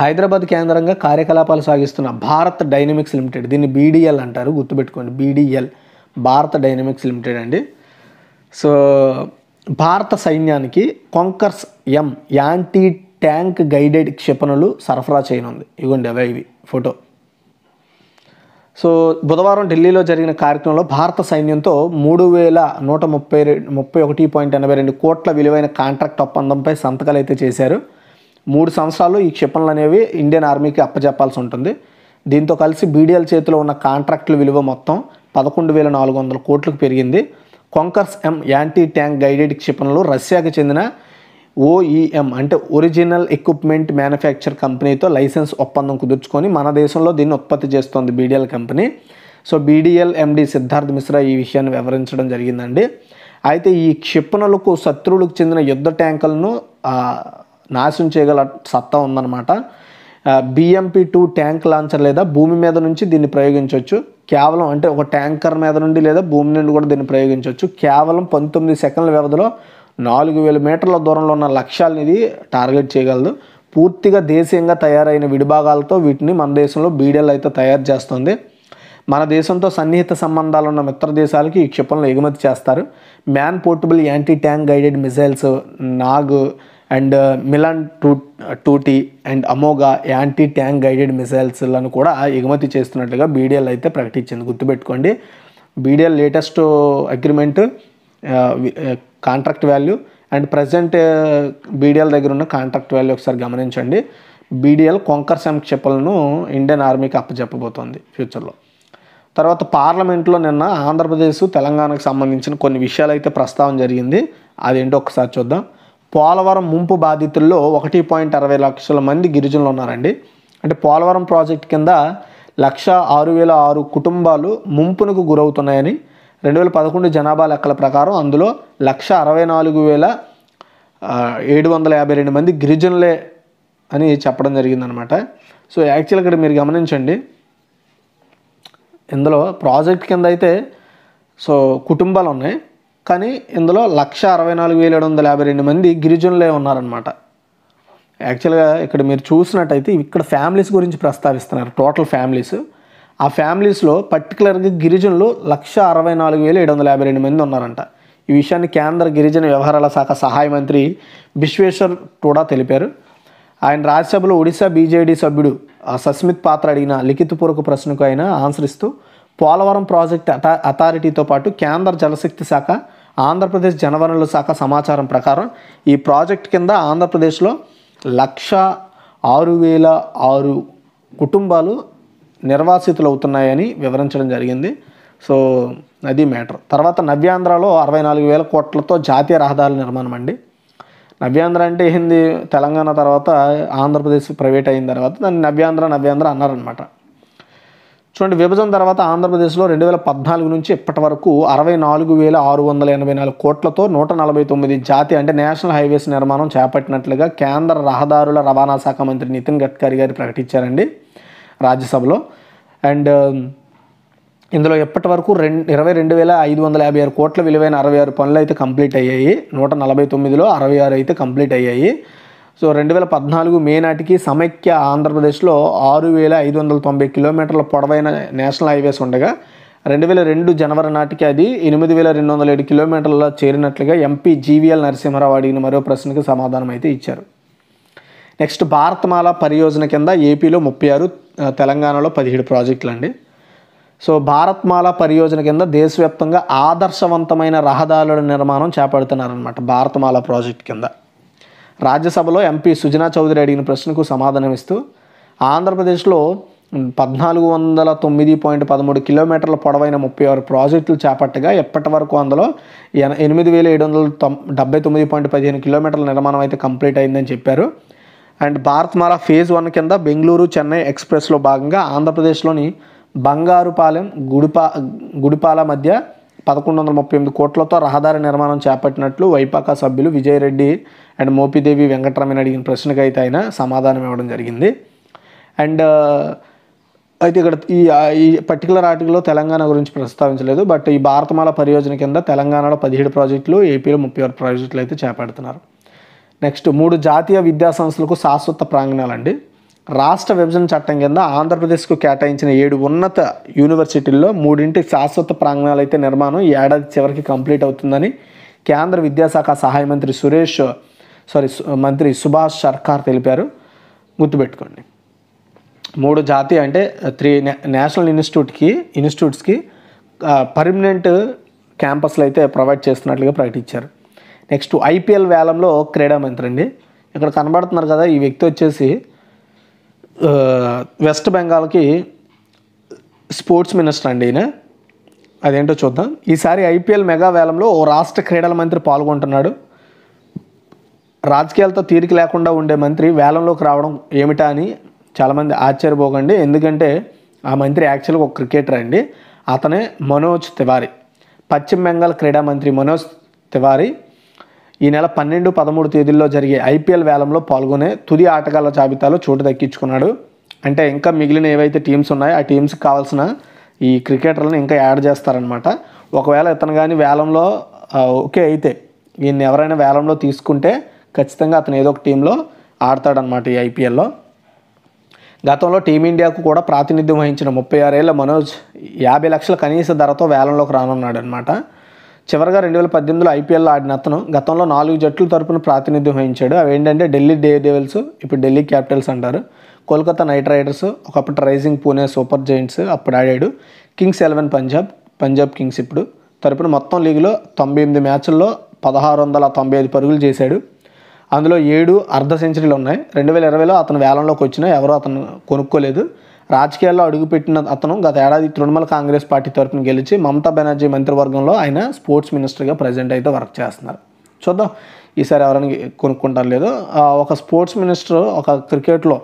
హైదరాబాద్ కేంద్రంగా కార్యకలాపాలు సాగిస్తున్న భారత్ డైనమిక్స్ లిమిటెడ్ దీన్ని బీడీఎల్ అంటారు గుర్తుపెట్టుకోండి బీడీఎల్ భారత డైనమిక్స్ లిమిటెడ్ అండి సో భారత సైన్యానికి Konkurs M anti tank guided క్షిపణులు సరఫరా చేయనుంది ఇగోండి అవే ఇవి ఫోటో సో బుధవారం ఢిల్లీలో జరిగిన కార్యక్రమంలో భారత సైన్యంతో మూడు వేల నూట ముప్పై ముప్పై ఒకటి పాయింట్ ఎనభై రెండు కోట్ల విలువైన కాంట్రాక్ట్ ఒప్పందంపై సంతకాలు అయితే చేశారు మూడు సంవత్సరాలు ఈ క్షిపణులు అనేవి ఇండియన్ ఆర్మీకి అప్పజెప్పాల్సి ఉంటుంది దీంతో కలిసి బీడీఎల్ చేతిలో ఉన్న కాంట్రాక్టుల విలువ మొత్తం పదకొండు వేల నాలుగు వందల కోట్లకు పెరిగింది Konkurs M anti tank guided క్షిపణులు రష్యాకు చెందిన ఓఈఎం అంటే ఒరిజినల్ ఎక్విప్మెంట్ మ్యానుఫ్యాక్చర్ కంపెనీతో లైసెన్స్ ఒప్పందం కుదుర్చుకొని మన దేశంలో దీన్ని ఉత్పత్తి చేస్తోంది బీడీఎల్ కంపెనీ so BDL MD Siddharth Mishra ఈ విషయాన్ని వివరించడం జరిగిందండి అయితే ఈ క్షిపణులకు శత్రువులకు చెందిన యుద్ధ ట్యాంకులను నాశనం చేయగల సత్తా ఉందన్నమాట బిఎంపి టూ ట్యాంక్ లాంచర్ లేదా భూమి మీద నుంచి దీన్ని ప్రయోగించవచ్చు కేవలం అంటే ఒక ట్యాంకర్ మీద నుండి లేదా భూమి నుండి కూడా దీన్ని ప్రయోగించవచ్చు కేవలం పంతొమ్మిది సెకండ్ల వ్యవధిలో నాలుగు వేల మీటర్ల దూరంలో ఉన్న లక్ష్యాలని ఇది టార్గెట్ చేయగలదు పూర్తిగా దేశీయంగా తయారైన విడిభాగాలతో వీటిని మన దేశంలో బీడెల్ అయితే తయారు చేస్తుంది మన దేశంతో సన్నిహిత సంబంధాలు ఉన్న మిత్ర దేశాలకి ఈ క్షిపణులు ఎగుమతి చేస్తారు man portable anti tank guided missiles Nag and Milan two two T and Amogha anti tank guided మిసైల్స్లను కూడా ఎగుమతి చేస్తున్నట్లుగా బీడీఎల్ అయితే ప్రకటించింది గుర్తుపెట్టుకోండి BDL latest agreement contract value and present BDL దగ్గర ఉన్న కాంట్రాక్ట్ వాల్యూ ఒకసారి గమనించండి బీడీఎల్ కొంకర్ సంక్షేపాలను ఇండియన్ ఆర్మీకి అప్పచెప్పబోతోంది ఫ్యూచర్లో తర్వాత పార్లమెంట్లో నిన్న ఆంధ్రప్రదేశ్ తెలంగాణకు సంబంధించిన కొన్ని విషయాలు అయితే ప్రస్తావన జరిగింది అదేంటో ఒకసారి చూద్దాం పోలవరం ముంపు బాధితుల్లో ఒకటి పాయింట్ అరవై లక్షల మంది గిరిజనులు ఉన్నారండి అంటే పోలవరం ప్రాజెక్ట్ కింద లక్ష ఆరు వేల ఆరు కుటుంబాలు ముంపునకు గురవుతున్నాయని రెండు వేల పదకొండు జనాభా లెక్కల ప్రకారం అందులో లక్ష అరవై నాలుగు వేల ఏడు వందల యాభై రెండు మంది గిరిజనులే అని చెప్పడం జరిగిందనమాట సో యాక్చువల్గా ఇక్కడ మీరు గమనించండి ఇందులో ప్రాజెక్ట్ కింద అయితే సో కుటుంబాలు ఉన్నాయి కానీ ఇందులో లక్ష అరవై నాలుగు వేల ఏడు వందల యాభై రెండు మంది గిరిజనులే ఉన్నారనమాట యాక్చువల్గా ఇక్కడ మీరు చూసినట్టయితే ఇక్కడ ఫ్యామిలీస్ గురించి ప్రస్తావిస్తున్నారు టోటల్ ఫ్యామిలీస్ ఆ ఫ్యామిలీస్లో పర్టికులర్గా గిరిజనులు లక్ష అరవై నాలుగు వేల ఏడు వందల యాభై రెండు మంది ఉన్నారంట ఈ విషయాన్ని కేంద్ర గిరిజన వ్యవహారాల శాఖ సహాయ మంత్రి బిశ్వేశ్వర్ కూడా తెలిపారు ఆయన రాజ్యసభలో ఒడిశా బీజేడీ సభ్యుడు సస్మిత్ పాత్ర అడిగిన లిఖితపూర్వక ప్రశ్నకు ఆయన ఆన్సర్ ఇస్తూ పోలవరం ప్రాజెక్ట్ అటా అథారిటీతో పాటు కేంద్ర జలశక్తి శాఖ ఆంధ్రప్రదేశ్ జనవనరుల శాఖ సమాచారం ప్రకారం ఈ ప్రాజెక్ట్ కింద ఆంధ్రప్రదేశ్లో లక్ష ఆరు వేల ఆరు కుటుంబాలు నిర్వాసితులు అవుతున్నాయని వివరించడం జరిగింది సో అది మ్యాటర్ తర్వాత నవ్యాంధ్రలో అరవై నాలుగు వేల కోట్లతో జాతీయ రహదారుల నిర్మాణం అండి నవ్యాంధ్ర అంటే ఏంది తెలంగాణ తర్వాత ఆంధ్రప్రదేశ్ ప్రైవేట్ అయిన తర్వాత దాన్ని నవ్యాంధ్ర నవ్యాంధ్ర అన్నారనమాట చూడండి విభజన తర్వాత ఆంధ్రప్రదేశ్లో రెండు వేల పద్నాలుగు నుంచి ఇప్పటి వరకు అరవై నాలుగు వేల ఆరు వందల ఎనభై నాలుగు కోట్లతో నూట నలభై తొమ్మిది జాతీయ అంటే నేషనల్ హైవేస్ నిర్మాణం చేపట్టినట్లుగా కేంద్ర రహదారుల రవాణా శాఖ మంత్రి నితిన్ గడ్కరీ గారు ప్రకటించారండి రాజ్యసభలో అండ్ ఇందులో ఇప్పటి వరకు రెండు ఇరవై రెండు వేల ఐదు వందల యాభై ఆరు కోట్ల విలువైన అరవై ఆరు పనులు అయితే కంప్లీట్ అయ్యాయి నూట నలభై తొమ్మిదిలో అరవై ఆరు అయితే కంప్లీట్ అయ్యాయి సో రెండు వేల పద్నాలుగు మే నాటికి సమైక్య ఆంధ్రప్రదేశ్లో ఆరు వేల ఐదు వందల తొంభై కిలోమీటర్ల పొడవైన నేషనల్ హైవేస్ ఉండగా రెండు వేల రెండు జనవరి నాటికి అది ఎనిమిది వేల రెండు వందల ఏడు కిలోమీటర్ల చేరినట్లుగా ఎంపీ జీవీఎల్ నరసింహారావు అడిగిన మరో ప్రశ్నకు సమాధానం అయితే ఇచ్చారు నెక్స్ట్ భారత్మాల పరియోజన కింద ఏపీలో ముప్పై ఆరు తెలంగాణలో పదిహేడు ప్రాజెక్టులు అండి సో భారత్మాల పరియోజన కింద దేశవ్యాప్తంగా ఆదర్శవంతమైన రహదారుల నిర్మాణం చేపడుతున్నారనమాట భారత్మాల ప్రాజెక్ట్ కింద రాజ్యసభలో ఎంపీ సుజనా చౌదరి అడిగిన ప్రశ్నకు సమాధానమిస్తూ ఆంధ్రప్రదేశ్లో పద్నాలుగు వందల తొమ్మిది పాయింట్ పదమూడు కిలోమీటర్ల పొడవైన ముప్పై ఆరు ప్రాజెక్టులు చేపట్టగా ఎప్పటి వరకు అందులో ఎనిమిది వేల ఏడు వందల తొమ్ డెబ్బై తొమ్మిది పాయింట్ పదిహేను కిలోమీటర్ల నిర్మాణం అయితే కంప్లీట్ అయిందని చెప్పారు అండ్ భారత్మాల ఫేజ్ వన్ కింద బెంగళూరు చెన్నై ఎక్స్ప్రెస్లో భాగంగా ఆంధ్రప్రదేశ్లోని బంగారుపాలెం గుడిపా గుడిపాల మధ్య పదకొండు వందల ముప్పై ఎనిమిది కోట్లతో రహదారి నిర్మాణం చేపట్టినట్లు వైపాకా సభ్యులు విజయరెడ్డి అండ్ మోపిదేవి వెంకటరమణ అడిగిన ప్రశ్నకు అయితే ఆయన సమాధానం ఇవ్వడం జరిగింది అండ్ అయితే ఇక్కడ ఈ ఈ పర్టికులర్ ఆర్టికల్లో తెలంగాణ గురించి ప్రస్తావించలేదు బట్ ఈ భారతమాల పరియోజన కింద తెలంగాణలో పదిహేడు ప్రాజెక్టులు ఏపీలో ముప్పై ఆరు ప్రాజెక్టులు అయితే చేపడుతున్నారు నెక్స్ట్ మూడు జాతీయ విద్యా సంస్థలకు శాశ్వత ప్రాంగణాలండి రాష్ట్ర విభజన చట్టం కింద ఆంధ్రప్రదేశ్కు కేటాయించిన ఏడు ఉన్నత యూనివర్సిటీల్లో మూడింటి శాశ్వత ప్రాంగణాలు అయితే నిర్మాణం ఈ ఏడాది చివరికి కంప్లీట్ అవుతుందని కేంద్ర విద్యాశాఖ సహాయ మంత్రి సురేష్ సారీ మంత్రి సుభాష్ సర్కార్ తెలిపారు గుర్తుపెట్టుకోండి మూడు జాతీయ అంటే త్రీ నేషనల్ ఇన్స్టిట్యూట్కి ఇన్స్టిట్యూట్స్కి పర్మనెంట్ క్యాంపస్లు అయితే ప్రొవైడ్ చేస్తున్నట్లుగా ప్రకటించారు నెక్స్ట్ ఐపీఎల్ వేలంలో క్రీడా మంత్రి అండి ఇక్కడ కనబడుతున్నారు కదా ఈ వ్యక్తి వచ్చేసి వెస్ట్ బెంగాల్కి స్పోర్ట్స్ మినిస్టర్ అండి ఈయన అదేంటో చూద్దాం ఈసారి ఐపీఎల్ మెగా వేలంలో ఓ రాష్ట్ర క్రీడల మంత్రి పాల్గొంటున్నాడు రాజకీయాలతో తీరిక లేకుండా ఉండే మంత్రి వేలంలోకి రావడం ఏమిటా అని చాలామంది ఆశ్చర్యపోకండి ఎందుకంటే ఆ మంత్రి యాక్చువల్గా ఒక క్రికెటర్ అండి అతనే మనోజ్ తివారీ పశ్చిమ బెంగాల్ క్రీడా మంత్రి మనోజ్ తివారీ ఈ నెల పన్నెండు పదమూడు తేదీల్లో జరిగే ఐపీఎల్ వేలంలో పాల్గొనే తుది ఆటగాళ్ల జాబితాలో చోటు దక్కించుకున్నాడు అంటే ఇంకా మిగిలిన ఏవైతే టీమ్స్ ఉన్నాయో ఆ టీమ్స్కి కావాల్సిన ఈ క్రికెటర్లను ఇంకా యాడ్ చేస్తారనమాట ఒకవేళ ఇతను కానీ వేలంలో ఓకే అయితే ఈయన ఎవరైనా వేలంలో తీసుకుంటే ఖచ్చితంగా అతను ఏదో ఒక టీంలో ఆడతాడనమాట ఈ ఐపీఎల్లో గతంలో టీమిండియాకు కూడా ప్రాతినిధ్యం వహించిన ముప్పై ఆరేళ్ల మనోజ్ యాభై లక్షల కనీస ధరతో వేలంలోకి రానున్నాడనమాట చివరిగా రెండు వేల పద్దెనిమిదిలో ఐపీఎల్ ఆడిన అతను గతంలో నాలుగు జట్ల తరపున ప్రాతినిధ్యం వహించాడు అవి ఏంటంటే ఢిల్లీ డే డెవిల్స్ ఇప్పుడు ఢిల్లీ క్యాపిటల్స్ అంటారు కోల్కతా నైట్ రైడర్స్ ఒకప్పుడు రైజింగ్ పూణే సూపర్ జైంట్స్ అప్పుడు ఆడాడు Kings Eleven Punjab Punjab Kings ఇప్పుడు తరపున మొత్తం లీగ్లో తొంభై ఎనిమిది మ్యాచ్ల్లో పదహారు వందల తొంభై ఐదు పరుగులు చేశాడు అందులో ఏడు అర్ధ సెంచరీలు ఉన్నాయి రెండు వేల ఇరవైలో అతను వేలంలోకి వచ్చినా ఎవరో అతను కొనుక్కోలేదు రాజకీయాల్లో అడుగుపెట్టిన అతను గత ఏడాది తృణమూల కాంగ్రెస్ పార్టీ తరఫున గెలిచి మమతా బెనర్జీ మంత్రివర్గంలో ఆయన స్పోర్ట్స్ మినిస్టర్గా ప్రజెంట్ అయితే వర్క్ చేస్తున్నారు చూద్దాం ఈసారి ఎవరైనా కొనుక్కుంటారు లేదో ఒక స్పోర్ట్స్ మినిస్టర్ ఒక క్రికెట్లో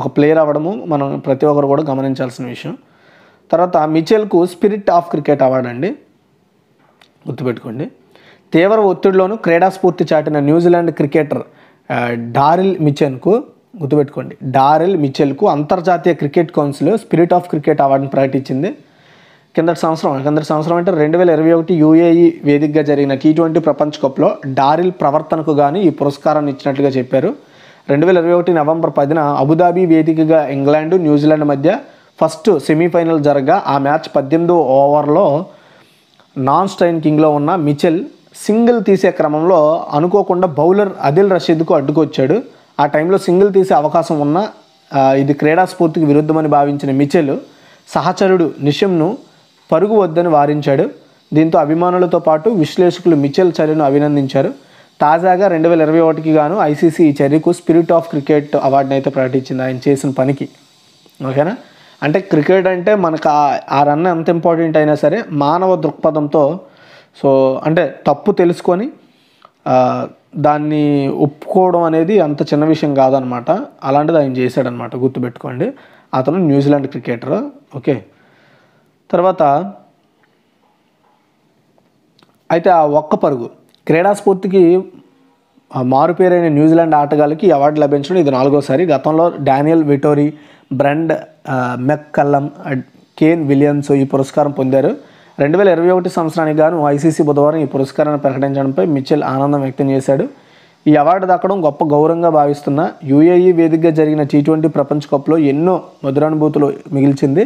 ఒక ప్లేయర్ అవ్వడము మనం ప్రతి ఒక్కరు కూడా గమనించాల్సిన విషయం తర్వాత మిచెల్కు స్పిరిట్ ఆఫ్ క్రికెట్ అవార్డ్ అండి గుర్తుపెట్టుకోండి తీవ్ర ఒత్తిడిలోనూ క్రీడాస్ఫూర్తి చాటిన న్యూజిలాండ్ క్రికెటర్ డారిల్ మిచెన్కు గుర్తుపెట్టుకోండి డారెల్ మిచెల్కు అంతర్జాతీయ cricket council spirit of cricket అవార్డును ప్రకటించింది కిందటి సంవత్సరం కిందటి సంవత్సరం అంటే రెండు వేల ఇరవై ఒకటి యూఏఈ వేదికగా జరిగిన టీ ట్వంటీ ప్రపంచ కప్లో డారిల్ ప్రవర్తనకు కానీ ఈ పురస్కారాన్ని ఇచ్చినట్లుగా చెప్పారు రెండు వేల ఇరవై ఒకటి నవంబర్ పదిన అబుదాబీ వేదికగా ఇంగ్లాండ్ న్యూజిలాండ్ మధ్య ఫస్ట్ సెమీఫైనల్ జరగా ఆ మ్యాచ్ పద్దెనిమిదో ఓవర్లో నాన్ స్టైన్ కింగ్లో ఉన్న మిచెల్ సింగిల్ తీసే క్రమంలో అనుకోకుండా బౌలర్ అదిల్ రషీద్కు అడ్డుకొచ్చాడు ఆ టైంలో సింగిల్ తీసే అవకాశం ఉన్న ఇది క్రీడా స్ఫూర్తికి విరుద్ధమని భావించిన మిచెల్ సహచరుడు నిషమ్ను పరుగు వద్దని వారించాడు దీంతో అభిమానులతో పాటు విశ్లేషకులు మిచెల్ చర్యను అభినందించారు తాజాగా రెండు వేల ఇరవై ఒకటికి గాను ఐసీసీ ఈ చర్యకు స్పిరిట్ ఆఫ్ క్రికెట్ అవార్డుని అయితే ప్రకటించింది ఆయన చేసిన పనికి ఓకేనా అంటే క్రికెట్ అంటే మనకు ఆ రన్ ఎంత ఇంపార్టెంట్ అయినా సరే మానవ దృక్పథంతో సో అంటే తప్పు తెలుసుకొని దాన్ని ఒప్పుకోవడం అనేది అంత చిన్న విషయం కాదనమాట అలాంటిది ఆయన చేశాడనమాట గుర్తుపెట్టుకోండి అతను న్యూజిలాండ్ క్రికెటర్ ఓకే తర్వాత అయితే ఆ ఒక్క పరుగు క్రీడా స్ఫూర్తికి మారుపేరైన న్యూజిలాండ్ ఆటగాళ్ళకి అవార్డు లభించడం ఇది నాలుగోసారి గతంలో Daniel Vettori Brendon McCullum Kane Williams ఈ పురస్కారం పొందారు రెండు వేల ఇరవై ఒకటి సంవత్సరానికి గాను ఐసీసీ బుధవారం ఈ పురస్కారాన్ని ప్రకటించడంపై మిచెల్ ఆనందం వ్యక్తం చేశాడు ఈ అవార్డు దక్కడం గొప్ప గౌరవంగా భావిస్తున్న యూఏఈ వేదికగా జరిగిన టీ ట్వంటీ ప్రపంచ కప్లో ఎన్నో మధురానుభూతులు మిగిల్చింది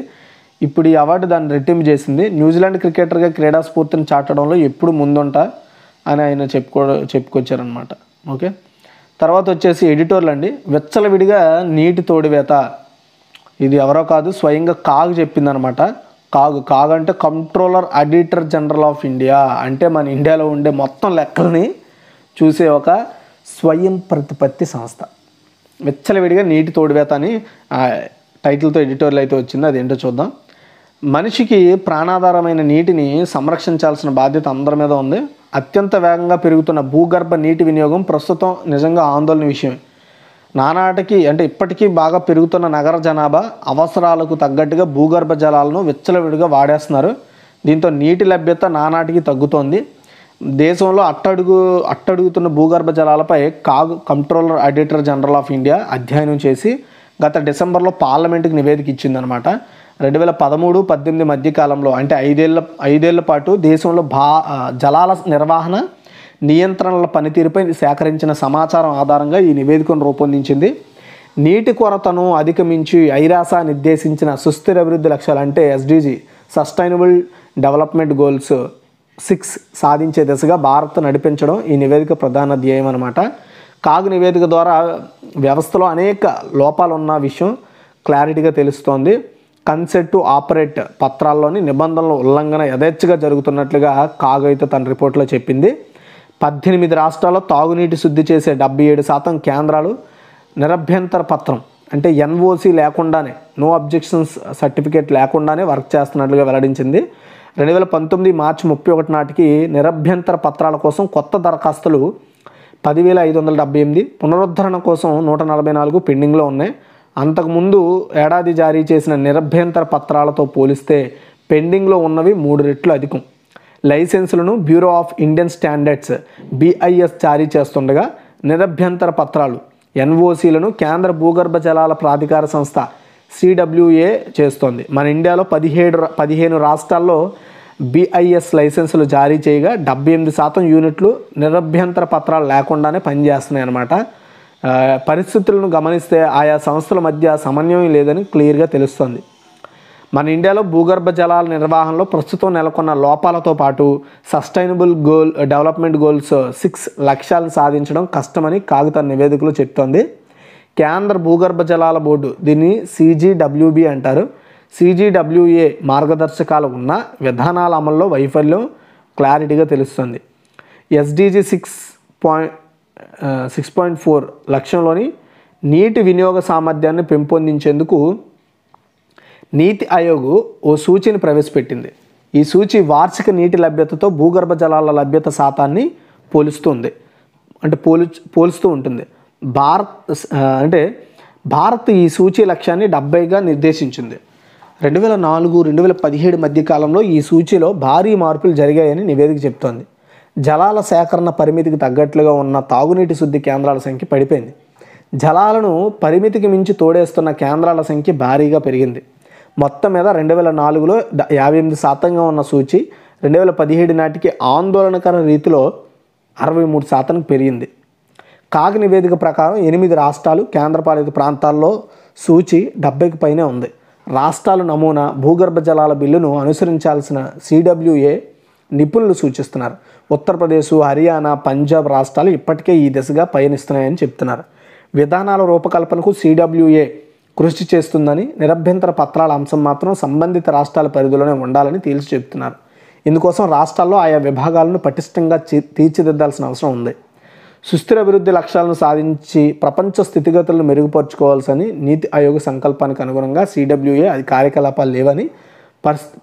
ఇప్పుడు ఈ అవార్డు దాన్ని రెట్టింపు చేసింది న్యూజిలాండ్ క్రికెటర్గా క్రీడా స్ఫూర్తిని చాటడంలో ఎప్పుడు ముందుంట అని ఆయన చెప్పుకో చెప్పుకొచ్చారనమాట ఓకే తర్వాత వచ్చేసి ఎడిటోర్లు అండి విచ్చలవిడిగా నీటి తోడివేత ఇది ఎవరో కాదు స్వయంగా కాగు చెప్పిందనమాట కాగు కాగంటే controller auditor general of India అంటే మన ఇండియాలో ఉండే మొత్తం లెక్కల్ని చూసే ఒక స్వయం ప్రతిపత్తి సంస్థ వెచ్చలవిడిగా నీటి తోడువేత అని టైటిల్తో ఎడిటోరియల్ అయితే వచ్చింది అదేంటో చూద్దాం మనిషికి ప్రాణాధారమైన నీటిని సంరక్షించాల్సిన బాధ్యత అందరి మీద ఉంది అత్యంత వేగంగా పెరుగుతున్న భూగర్భ నీటి వినియోగం ప్రస్తుతం నిజంగా ఆందోళన విషయం నానాటికి అంటే ఇప్పటికీ బాగా పెరుగుతున్న నగర జనాభా అవసరాలకు తగ్గట్టుగా భూగర్భ జలాలను విచ్చలవిడిగా వాడేస్తున్నారు దీంతో నీటి లభ్యత నానాటికి తగ్గుతోంది దేశంలో అట్టడుగు అట్టడుగుతున్న భూగర్భ జలాలపై CAG controller auditor general of India అధ్యయనం చేసి గత డిసెంబర్లో పార్లమెంటుకి నివేదిక ఇచ్చిందనమాట రెండు వేల పదమూడు పద్దెనిమిది మధ్యకాలంలో అంటే ఐదేళ్ల ఐదేళ్ల పాటు దేశంలో భా జలాల నిర్వహణ నియంత్రణల పనితీరుపై సేకరించిన సమాచారం ఆధారంగా ఈ నివేదికను రూపొందించింది నీటి కొరతను అధిగమించి ఐరాస నిర్దేశించిన సుస్థిర అభివృద్ధి లక్ష్యాలు అంటే SDG sustainable development goals six సాధించే దిశగా భారత్ నడిపించడం ఈ నివేదిక ప్రధాన ధ్యేయం అనమాట కాగు నివేదిక ద్వారా వ్యవస్థలో అనేక లోపాలు ఉన్న విషయం క్లారిటీగా తెలుస్తోంది కన్సెట్ టు ఆపరేట్ పత్రాల్లోని నిబంధనల ఉల్లంఘన యథేచ్ఛగా జరుగుతున్నట్లుగా కాగు అయితే తన రిపోర్ట్లో చెప్పింది పద్దెనిమిది రాష్ట్రాల్లో తాగునీటి శుద్ధి చేసే డెబ్బై ఏడు శాతం కేంద్రాలు నిరభ్యంతర పత్రం అంటే ఎన్ఓసి లేకుండానే నో అబ్జెక్షన్స్ సర్టిఫికేట్ లేకుండానే వర్క్ చేస్తున్నట్లుగా వెల్లడించింది రెండు వేల పంతొమ్మిది మార్చి ముప్పై ఒకటి నాటికి నిరభ్యంతర పత్రాల కోసం కొత్త దరఖాస్తులు పదివేల ఐదు వందల డెబ్బై ఎనిమిది పునరుద్ధరణ కోసం నూట నలభై నాలుగు పెండింగ్లో ఉన్నాయి అంతకుముందు ఏడాది జారీ చేసిన నిరభ్యంతర పత్రాలతో పోలిస్తే పెండింగ్లో ఉన్నవి మూడు రెట్లు అధికం లైసెన్సులను bureau of Indian standards BIS జారీ చేస్తుండగా నిరభ్యంతర పత్రాలు ఎన్ఓసీలను కేంద్ర భూగర్భ జలాల ప్రాధికార సంస్థ సిడబ్ల్యూఏ చేస్తోంది మన ఇండియాలో పదిహేడు పదిహేను రాష్ట్రాల్లో బీఐఎస్ లైసెన్సులు జారీ చేయగా డెబ్బై ఎనిమిది శాతం యూనిట్లు నిరభ్యంతర పత్రాలు లేకుండానే పనిచేస్తున్నాయి అన్నమాట పరిస్థితులను గమనిస్తే ఆయా సంస్థల మధ్య సమన్వయం లేదని క్లియర్గా తెలుస్తుంది మన ఇండియాలో భూగర్భ జలాల నిర్వహణలో ప్రస్తుతం నెలకొన్న లోపాలతో పాటు sustainable goal development goals six లక్ష్యాలను సాధించడం కష్టమని కాగిత నివేదికలు చెప్తోంది కేంద్ర భూగర్భ జలాల బోర్డు దీన్ని సిజిడబ్ల్యూబి అంటారు సిజిడబ్ల్యూఏ మార్గదర్శకాలు ఉన్న విధానాల అమల్లో వైఫల్యం క్లారిటీగా తెలుస్తుంది SDG six point six point four లక్ష్యంలోని నీటి వినియోగ సామర్థ్యాన్ని పెంపొందించేందుకు నీతి ఆయోగ్ ఓ సూచిని ప్రవేశపెట్టింది ఈ సూచి వార్షిక నీటి లభ్యతతో భూగర్భ జలాల లభ్యత శాతాన్ని పోలుస్తుంది అంటే పోలు పోలుస్తూ ఉంటుంది భారత్ అంటే భారత్ ఈ సూచి లక్ష్యాన్ని డెబ్బైగా నిర్దేశించింది రెండు వేల నాలుగు రెండు వేల పదిహేడు మధ్య కాలంలో ఈ సూచిలో భారీ మార్పులు జరిగాయని నివేదిక చెప్తోంది జలాల సేకరణ పరిమితికి తగ్గట్లుగా ఉన్న తాగునీటి శుద్ధి కేంద్రాల సంఖ్య పడిపోయింది జలాలను పరిమితికి మించి తోడేస్తున్న కేంద్రాల సంఖ్య భారీగా పెరిగింది మొత్తం మీద రెండు వేల నాలుగులో యాభై ఎనిమిది శాతంగా ఉన్న సూచి రెండు వేల పదిహేడు నాటికి ఆందోళనకర రీతిలో అరవై మూడు శాతం పెరిగింది కాగ్ నివేదిక ప్రకారం ఎనిమిది రాష్ట్రాలు కేంద్రపాలిత ప్రాంతాల్లో సూచి డెబ్బైకి పైనే ఉంది రాష్ట్రాల నమూనా భూగర్భ జలాల బిల్లును అనుసరించాల్సిన సిడబ్ల్యూఏ నిపుణులు సూచిస్తున్నారు ఉత్తరప్రదేశ్ హర్యానా పంజాబ్ రాష్ట్రాలు ఇప్పటికే ఈ దిశగా పయనిస్తున్నాయని చెప్తున్నారు విధానాల రూపకల్పనకు సిడబ్ల్యూఏ కృషి చేస్తుందని నిరభ్యంతర పత్రాల అంశం మాత్రం సంబంధిత రాష్ట్రాల పరిధిలోనే ఉండాలని తేల్చి చెబుతున్నారు ఇందుకోసం రాష్ట్రాల్లో ఆయా విభాగాలను పటిష్టంగా తీర్చిదిద్దాల్సిన అవసరం ఉంది సుస్థిర అభివృద్ధి లక్ష్యాలను సాధించి ప్రపంచ స్థితిగతులను మెరుగుపరుచుకోవాల్సని నీతి ఆయోగ సంకల్పానికి అనుగుణంగా సిడబ్ల్యూఏ అది కార్యకలాపాలు లేవని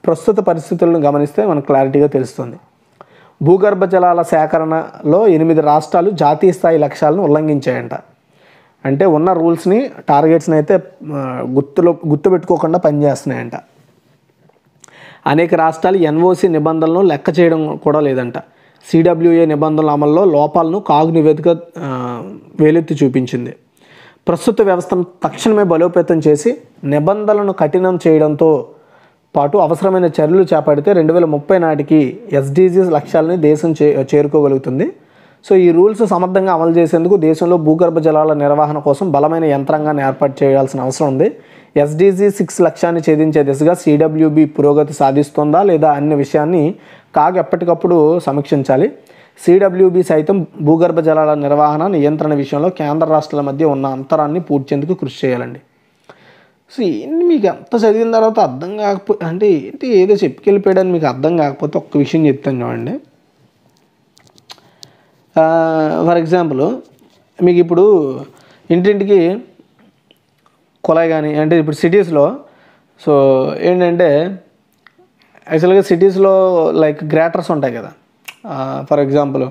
ప్రస్తుత పరిస్థితులను గమనిస్తే మనకు క్లారిటీగా తెలుస్తుంది భూగర్భ జలాల సేకరణలో ఎనిమిది రాష్ట్రాలు జాతీయ స్థాయి లక్ష్యాలను ఉల్లంఘించాయంట అంటే ఉన్న రూల్స్ని టార్గెట్స్ని అయితే గుర్తులో గుర్తుపెట్టుకోకుండా పనిచేస్తున్నాయంట అనేక రాష్ట్రాలు ఎన్ఓసి నిబంధనలను లెక్క చేయడం కూడా లేదంట సిడబ్ల్యూఏ నిబంధనల అమల్లో లోపాలను కాగు నివేదిక వేలెత్తి చూపించింది ప్రస్తుత వ్యవస్థను తక్షణమే బలోపేతం చేసి నిబంధనలను కఠినం చేయడంతో పాటు అవసరమైన చర్యలు చేపడితే రెండు వేల ముప్పై నాటికి ఎస్డీజీ లక్ష్యాలని దేశం చేరుకోగలుగుతుంది సో ఈ రూల్స్ సమర్థంగా అమలు చేసేందుకు దేశంలో భూగర్భ జలాల నిర్వహణ కోసం బలమైన యంత్రాంగాన్ని ఏర్పాటు చేయాల్సిన అవసరం ఉంది ఎస్డీజీ సిక్స్ లక్ష్యాన్ని ఛేదించే దిశగా సిడబ్ల్యూబి పురోగతి సాధిస్తుందా లేదా అన్ని విషయాన్ని కాగ ఎప్పటికప్పుడు సమీక్షించాలి సిడబ్ల్యూబి సైతం భూగర్భ జలాల నిర్వహణ నియంత్రణ విషయంలో కేంద్ర రాష్ట్రాల మధ్య ఉన్న అంతరాన్ని పూడ్చేందుకు కృషి చేయాలండి సో ఏంటి మీకు ఎంత చదివిన తర్వాత అర్థం కాకపోతే అంటే ఏంటి ఏదో చెప్పుకెళ్ళిపోయాడని మీకు అర్థం కాకపోతే ఒక్క విషయం చెప్తాను చూడండి ఫర్ ఎగ్జాంపుల్ మీకు ఇప్పుడు ఇంటింటికి కుళాయి కానీ అంటే ఇప్పుడు సిటీస్లో సో ఏంటంటే యాక్చువల్గా సిటీస్లో లైక్ గ్రాటర్స్ ఉంటాయి కదా ఫర్ ఎగ్జాంపుల్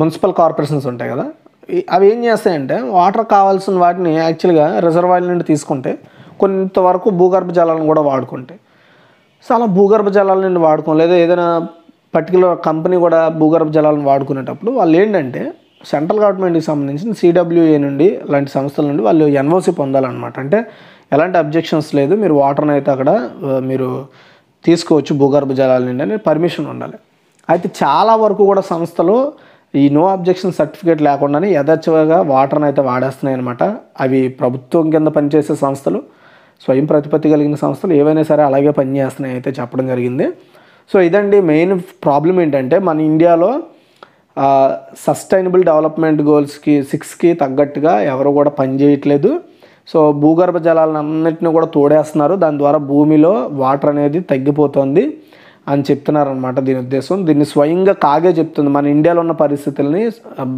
మున్సిపల్ కార్పొరేషన్స్ ఉంటాయి కదా అవి ఏం చేస్తాయంటే వాటర్ కావాల్సిన వాటిని యాక్చువల్గా రిజర్వాయర్ నుండి తీసుకుంటే కొంతవరకు భూగర్భ జలాలను కూడా వాడుకుంటాయి సో అలా భూగర్భ జలాల నుండి వాడుకోం లేదా ఏదైనా పర్టికులర్ కంపెనీ కూడా భూగర్భ జలాలను వాడుకునేటప్పుడు వాళ్ళు ఏంటంటే సెంట్రల్ గవర్నమెంట్కి సంబంధించిన సిడబ్ల్యూఏ నుండి లాంటి సంస్థల నుండి వాళ్ళు ఎన్ఓసి పొందాలన్నమాట అంటే ఎలాంటి అబ్జెక్షన్స్ లేదు మీరు వాటర్ని అయితే అక్కడ మీరు తీసుకోవచ్చు భూగర్భ జలాల నుండి అని పర్మిషన్ ఉండాలి అయితే చాలా వరకు కూడా సంస్థలు ఈ నో అబ్జెక్షన్ సర్టిఫికేట్ లేకుండానే యథచ్చగా వాటర్ని అయితే వాడేస్తున్నాయి అనమాట అవి ప్రభుత్వం కింద పనిచేసే సంస్థలు స్వయం ప్రతిపత్తి కలిగిన సంస్థలు ఏవైనా సరే అలాగే పనిచేస్తున్నాయి అయితే చెప్పడం జరిగింది సో ఇదండి మెయిన్ ప్రాబ్లం ఏంటంటే మన ఇండియాలో సస్టైనబుల్ డెవలప్మెంట్ గోల్స్కి సిక్స్కి తగ్గట్టుగా ఎవరు కూడా పనిచేయట్లేదు సో భూగర్భ అన్నింటినీ కూడా తోడేస్తున్నారు దాని ద్వారా భూమిలో వాటర్ అనేది తగ్గిపోతుంది అని చెప్తున్నారనమాట దీని ఉద్దేశం దీన్ని స్వయంగా కాగే చెప్తుంది మన ఇండియాలో ఉన్న పరిస్థితుల్ని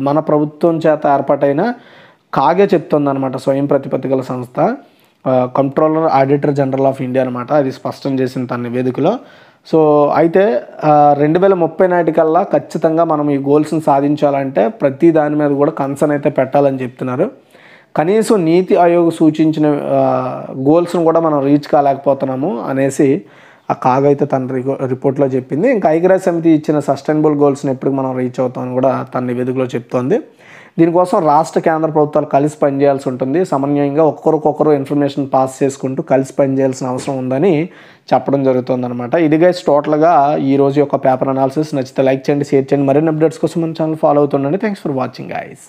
మన ప్రభుత్వం చేత ఏర్పాటైన కాగే చెప్తుంది అనమాట స్వయం ప్రతిపత్తి గల సంస్థ controller auditor general of India అనమాట అది స్పష్టం చేసిన తన నివేదికలో సో అయితే రెండు వేల ముప్పై నాటికల్లా ఖచ్చితంగా మనం ఈ గోల్స్ని సాధించాలంటే ప్రతి దాని మీద కూడా కన్సర్న్ అయితే పెట్టాలని చెప్తున్నారు కనీసం నీతి ఆయోగ్ సూచించిన గోల్స్ను కూడా మనం రీచ్ కాలేకపోతున్నాము అనేసి ఆ కాగ్ అయితే తన రిపోర్ట్లో చెప్పింది ఇంకా ఐక్యరాజ్య సమితి ఇచ్చిన సస్టైనబుల్ గోల్స్ని ఎప్పటికి మనం రీచ్ అవుతామని కూడా తన నివేదికలో చెప్తోంది దీనికోసం రాష్ట్ర కేంద్ర ప్రభుత్వాలు కలిసి పనిచేయాల్సి ఉంటుంది సమన్వయంగా ఒక్కరికొకరు ఇన్ఫర్మేషన్ పాస్ చేసుకుంటూ కలిసి పనిచేయాల్సిన అవసరం ఉందని చెప్పడం అనమాట ఇది గైస్ టోటల్గా ఈ రోజు యొక్క పేపర్ అనాలిసిస్ నచ్చితే లైక్ చేయండి షేర్ చేయండి మరిన్ని అప్డేట్స్ కోసం మన ఛానల్ ఫాలో అవుతుండండి థ్యాంక్స్ ఫర్ వాచింగ్ గైస్